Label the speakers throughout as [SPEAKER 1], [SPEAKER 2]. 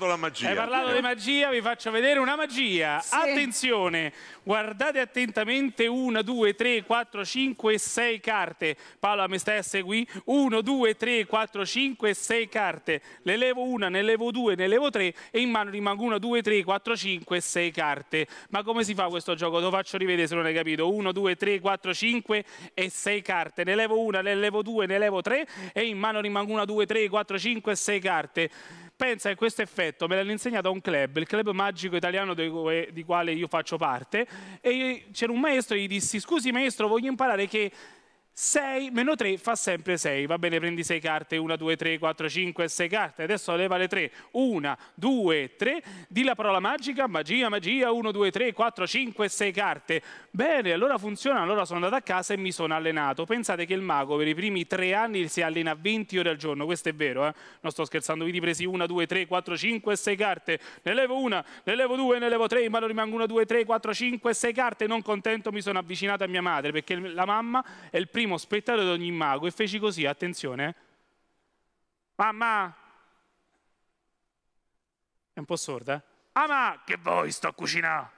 [SPEAKER 1] la magia. Hai parlato di magia, vi faccio vedere una magia. Sì. Attenzione, guardate attentamente 1, 2, 3, 4, 5, 6 carte. Paola mi sta a seguire. 1, 2, 3, 4, 5, 6 carte. Le levo una, ne levo due, ne levo tre e in mano rimangono 1, 2, 3, 4, 5, 6 carte. Ma come si fa questo gioco? Lo faccio rivedere se non hai capito. 1, 2, 3, 4, 5 e 6 carte. Ne levo una, ne levo due, ne levo tre e in mano rimangono 1, 2, 3, 4, 5, 6 carte pensa che questo effetto me l'hanno insegnato a un club, il club magico italiano di, quale io faccio parte, e c'era un maestro e gli dissi, scusi maestro, voglio imparare che 6 meno 3 fa sempre 6, va bene, prendi 6 carte, 1, 2, 3, 4, 5, 6 carte, adesso leva le 3, 1, 2, 3, di la parola magica, magia, magia, 1, 2, 3, 4, 5, 6 carte, bene, allora funziona, allora sono andato a casa e mi sono allenato, pensate che il mago per i primi 3 anni si allena 20 ore al giorno, questo è vero, eh? non sto scherzando, vedi presi 1, 2, 3, 4, 5, 6 carte, ne levo 1, ne levo 2, ne levo 3, ma non rimango 1, 2, 3, 4, 5, 6 carte, non contento mi sono avvicinato a mia madre, perché la mamma è il primo primo spettatore di ogni mago e feci così, attenzione. Mamma! Ah, è un po' sorda. Eh? che vuoi sto a cucinare?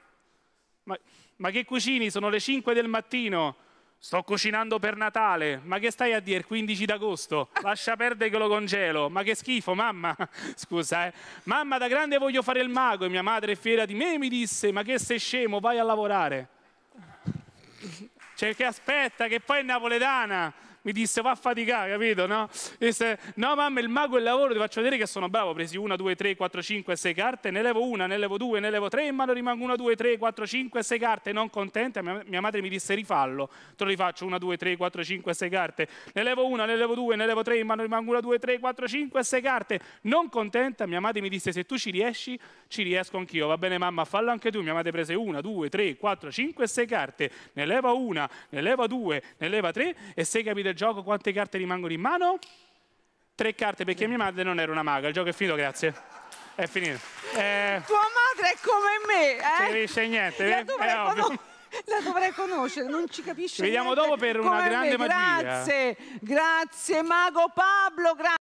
[SPEAKER 1] Ma, ma che cucini? Sono le 5 del mattino. Sto cucinando per Natale, ma che stai a dire? 15 d'agosto, lascia perdere che lo congelo, ma che schifo, mamma. Scusa, eh. Mamma, da grande voglio fare il mago. E mia madre, è fiera di me, mi disse: Ma che sei scemo, vai a lavorare. Cioè, che aspetta, che poi è napoletana mi disse va a faticare, capito? No? Disse, no mamma, il mago è il lavoro, ti faccio vedere che sono bravo. presi una, due, tre, quattro, cinque, sei carte, ne levo una, ne levo due, ne levo tre, ma non rimango 1, 2, 3, 4, 5, 6 carte, non contenta. Mia, mia madre mi disse rifallo, te lo rifaccio una, due, tre, quattro, cinque, sei carte, ne levo una, ne levo due, ne levo tre, ma non rimango 1, 2, 3, 4, 5, 6 carte, non contenta. Mia madre mi disse se tu ci riesci, ci riesco anch'io, va bene mamma, fallo anche tu. Mia madre prese una, due, tre, quattro, cinque, sei carte, ne leva una, ne leva due, ne leva tre e sei capito il gioco quante carte rimangono in mano? Tre carte perché mia madre non era una maga. Il gioco è finito, grazie. È finito. Eh... Tua madre è come me, eh? Cioè, non capisce niente. La eh, dovrei, eh, conos- la dovrei conoscere, non ci capisce Vediamo dopo per una grande me. magia. Grazie, grazie Mago Pablo, grazie.